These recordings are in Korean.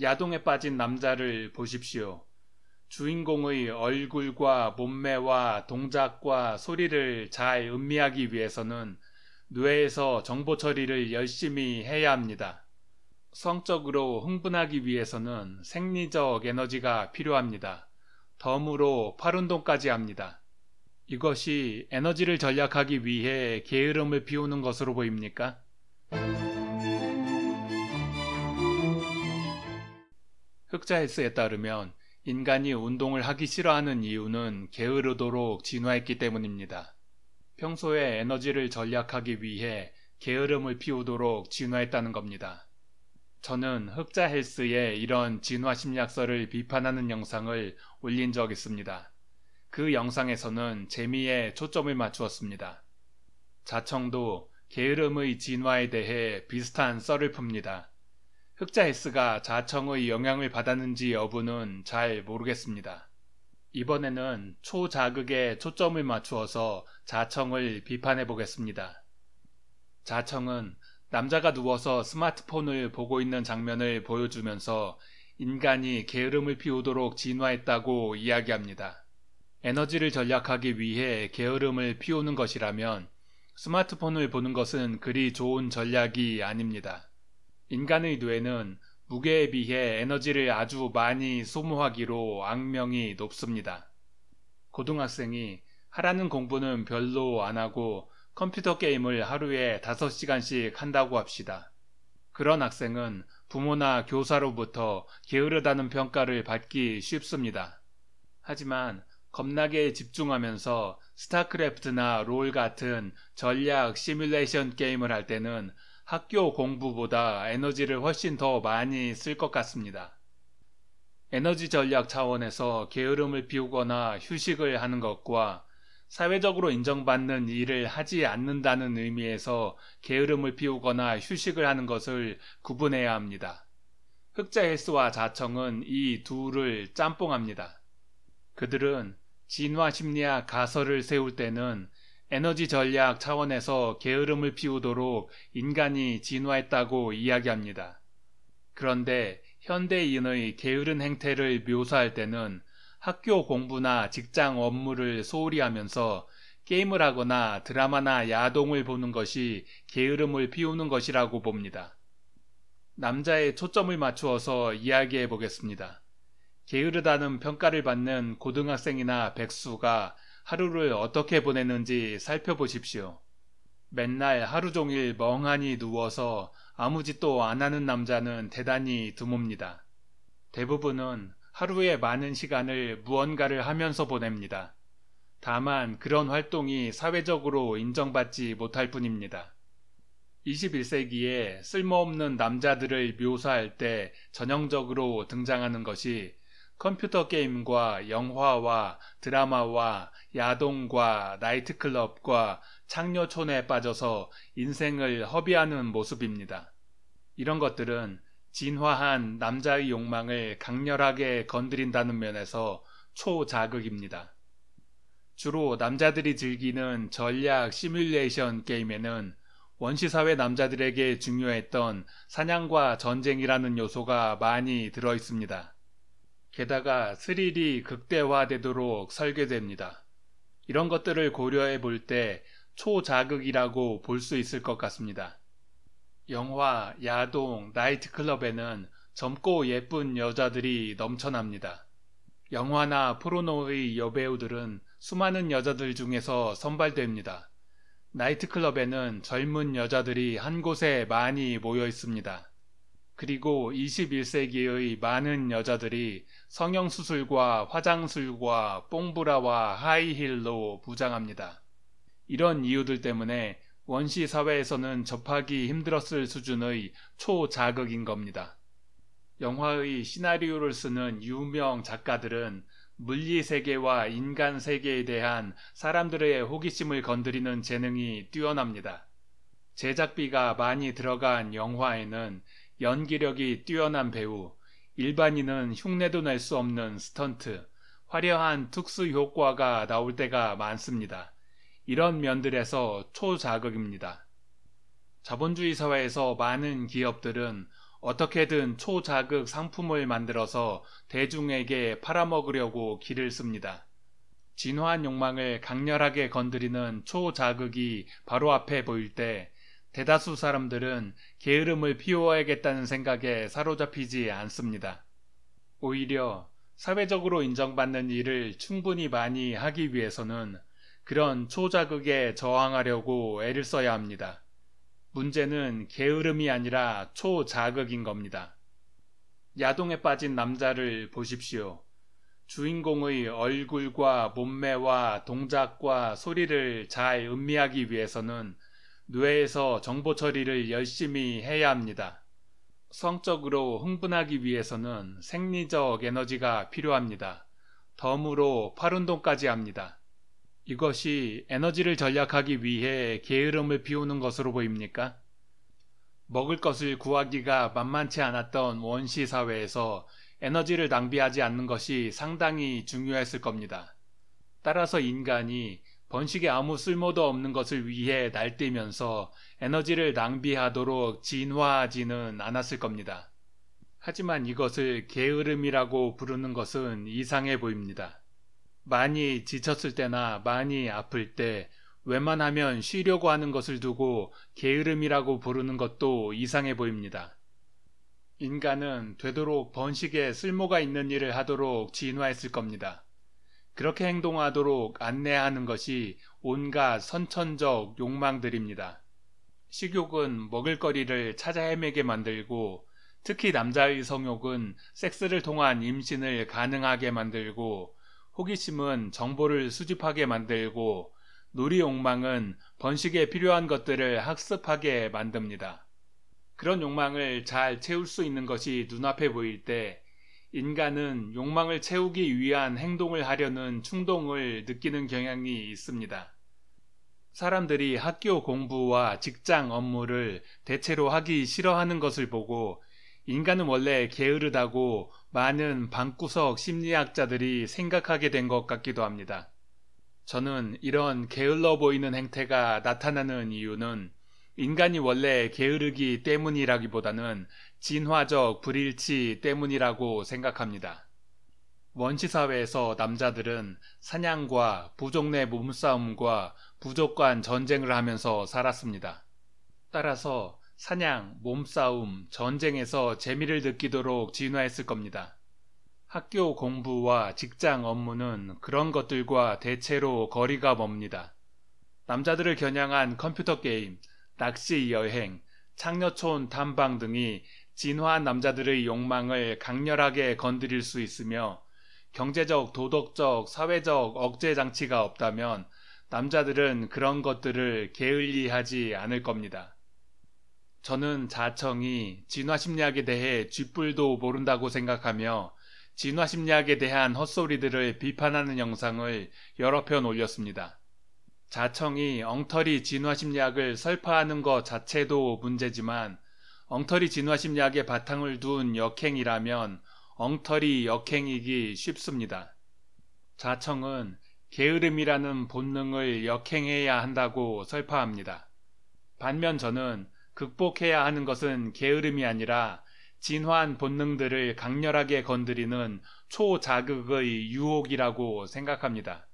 야동에 빠진 남자를 보십시오. 주인공의 얼굴과 몸매와 동작과 소리를 잘 음미하기 위해서는 뇌에서 정보 처리를 열심히 해야 합니다. 성적으로 흥분하기 위해서는 생리적 에너지가 필요합니다. 덤으로 팔 운동까지 합니다. 이것이 에너지를 절약하기 위해 게으름을 비우는 것으로 보입니까? 흑자헬스에 따르면 인간이 운동을 하기 싫어하는 이유는 게으르도록 진화했기 때문입니다. 평소에 에너지를 전략하기 위해 게으름을 피우도록 진화했다는 겁니다. 저는 흑자 헬스의 이런 진화 심리학설을 비판하는 영상을 올린 적 있습니다. 그 영상에서는 재미에 초점을 맞추었습니다. 자청도 게으름의 진화에 대해 비슷한 썰을 풉니다. 흑자 S가 자청의 영향을 받았는지 여부는 잘 모르겠습니다. 이번에는 초자극에 초점을 맞추어서 자청을 비판해 보겠습니다. 자청은 남자가 누워서 스마트폰을 보고 있는 장면을 보여주면서 인간이 게으름을 피우도록 진화했다고 이야기합니다. 에너지를 절약하기 위해 게으름을 피우는 것이라면 스마트폰을 보는 것은 그리 좋은 전략이 아닙니다. 인간의 뇌는 무게에 비해 에너지를 아주 많이 소모하기로 악명이 높습니다. 고등학생이 하라는 공부는 별로 안 하고 컴퓨터 게임을 하루에 5시간씩 한다고 합시다. 그런 학생은 부모나 교사로부터 게으르다는 평가를 받기 쉽습니다. 하지만 겁나게 집중하면서 스타크래프트나 롤 같은 전략 시뮬레이션 게임을 할 때는 학교 공부보다 에너지를 훨씬 더 많이 쓸 것 같습니다. 에너지 전략 차원에서 게으름을 피우거나 휴식을 하는 것과 사회적으로 인정받는 일을 하지 않는다는 의미에서 게으름을 피우거나 휴식을 하는 것을 구분해야 합니다. 흑자 헬스와 자청은 이 둘을 짬뽕합니다. 그들은 진화 심리학 가설을 세울 때는 에너지 전략 차원에서 게으름을 피우도록 인간이 진화했다고 이야기합니다. 그런데 현대인의 게으른 행태를 묘사할 때는 학교 공부나 직장 업무를 소홀히 하면서 게임을 하거나 드라마나 야동을 보는 것이 게으름을 피우는 것이라고 봅니다. 남자의 초점을 맞추어서 이야기해 보겠습니다. 게으르다는 평가를 받는 고등학생이나 백수가 하루를 어떻게 보냈는지 살펴보십시오. 맨날 하루 종일 멍하니 누워서 아무 짓도 안 하는 남자는 대단히 드뭅니다. 대부분은 하루에 많은 시간을 무언가를 하면서 보냅니다. 다만 그런 활동이 사회적으로 인정받지 못할 뿐입니다. 21세기에 쓸모없는 남자들을 묘사할 때 전형적으로 등장하는 것이 컴퓨터 게임과 영화와 드라마와 야동과 나이트클럽과 창녀촌에 빠져서 인생을 허비하는 모습입니다. 이런 것들은 진화한 남자의 욕망을 강렬하게 건드린다는 면에서 초자극입니다. 주로 남자들이 즐기는 전략 시뮬레이션 게임에는 원시사회 남자들에게 중요했던 사냥과 전쟁이라는 요소가 많이 들어 있습니다. 게다가 스릴이 극대화되도록 설계됩니다. 이런 것들을 고려해 볼 때 초자극이라고 볼 수 있을 것 같습니다. 영화, 야동, 나이트클럽에는 젊고 예쁜 여자들이 넘쳐납니다. 영화나 프로노의 여배우들은 수많은 여자들 중에서 선발됩니다. 나이트클럽에는 젊은 여자들이 한 곳에 많이 모여 있습니다. 그리고 21세기의 많은 여자들이 성형수술과 화장술과 뽕브라와 하이힐로 무장합니다. 이런 이유들 때문에 원시 사회에서는 접하기 힘들었을 수준의 초자극인 겁니다. 영화의 시나리오를 쓰는 유명 작가들은 물리 세계와 인간 세계에 대한 사람들의 호기심을 건드리는 재능이 뛰어납니다. 제작비가 많이 들어간 영화에는 연기력이 뛰어난 배우, 일반인은 흉내도 낼 수 없는 스턴트, 화려한 특수 효과가 나올 때가 많습니다. 이런 면들에서 초자극입니다. 자본주의 사회에서 많은 기업들은 어떻게든 초자극 상품을 만들어서 대중에게 팔아먹으려고 길을 씁니다. 진화한 욕망을 강렬하게 건드리는 초자극이 바로 앞에 보일 때 대다수 사람들은 게으름을 피워야겠다는 생각에 사로잡히지 않습니다. 오히려 사회적으로 인정받는 일을 충분히 많이 하기 위해서는 그런 초자극에 저항하려고 애를 써야 합니다. 문제는 게으름이 아니라 초자극인 겁니다. 야동에 빠진 남자를 보십시오. 주인공의 얼굴과 몸매와 동작과 소리를 잘 음미하기 위해서는 뇌에서 정보 처리를 열심히 해야 합니다. 성적으로 흥분하기 위해서는 생리적 에너지가 필요합니다. 덤으로 팔 운동까지 합니다. 이것이 에너지를 전략하기 위해 게으름을 비우는 것으로 보입니까? 먹을 것을 구하기가 만만치 않았던 원시 사회에서 에너지를 낭비하지 않는 것이 상당히 중요했을 겁니다. 따라서 인간이 번식에 아무 쓸모도 없는 것을 위해 날뛰면서 에너지를 낭비하도록 진화하지는 않았을 겁니다. 하지만 이것을 게으름이라고 부르는 것은 이상해 보입니다. 많이 지쳤을 때나 많이 아플 때 웬만하면 쉬려고 하는 것을 두고 게으름이라고 부르는 것도 이상해 보입니다. 인간은 되도록 번식에 쓸모가 있는 일을 하도록 진화했을 겁니다. 그렇게 행동하도록 안내하는 것이 온갖 선천적 욕망들입니다. 식욕은 먹을거리를 찾아 헤매게 만들고 특히 남자의 성욕은 섹스를 통한 임신을 가능하게 만들고 호기심은 정보를 수집하게 만들고 놀이 욕망은 번식에 필요한 것들을 학습하게 만듭니다. 그런 욕망을 잘 채울 수 있는 것이 눈앞에 보일 때 인간은 욕망을 채우기 위한 행동을 하려는 충동을 느끼는 경향이 있습니다. 사람들이 학교 공부와 직장 업무를 대체로 하기 싫어하는 것을 보고 인간은 원래 게으르다고 많은 방구석 심리학자들이 생각하게 된 것 같기도 합니다. 저는 이런 게을러 보이는 행태가 나타나는 이유는 인간이 원래 게으르기 때문이라기보다는 진화적 불일치 때문이라고 생각합니다. 원시사회에서 남자들은 사냥과 부족 내 몸싸움과 부족 간 전쟁을 하면서 살았습니다. 따라서 사냥, 몸싸움, 전쟁에서 재미를 느끼도록 진화했을 겁니다. 학교 공부와 직장 업무는 그런 것들과 대체로 거리가 멉니다. 남자들을 겨냥한 컴퓨터 게임, 낚시 여행, 창녀촌 탐방 등이 진화한 남자들의 욕망을 강렬하게 건드릴 수 있으며 경제적, 도덕적, 사회적 억제 장치가 없다면 남자들은 그런 것들을 게을리하지 않을 겁니다. 저는 자청이 진화심리학에 대해 쥐뿔도 모른다고 생각하며 진화심리학에 대한 헛소리들을 비판하는 영상을 여러 편 올렸습니다. 자청이 엉터리 진화심리학을 설파하는 것 자체도 문제지만 엉터리 진화심리학의 바탕을 둔 역행이라면 엉터리 역행이기 쉽습니다. 자청은 게으름이라는 본능을 역행해야 한다고 설파합니다. 반면 저는 극복해야 하는 것은 게으름이 아니라 진화한 본능들을 강렬하게 건드리는 초자극의 유혹이라고 생각합니다.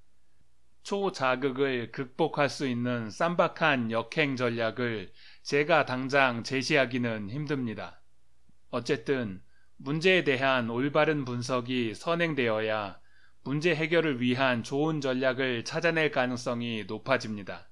초자극을 극복할 수 있는 쌈박한 역행 전략을 제가 당장 제시하기는 힘듭니다. 어쨌든 문제에 대한 올바른 분석이 선행되어야 문제 해결을 위한 좋은 전략을 찾아낼 가능성이 높아집니다.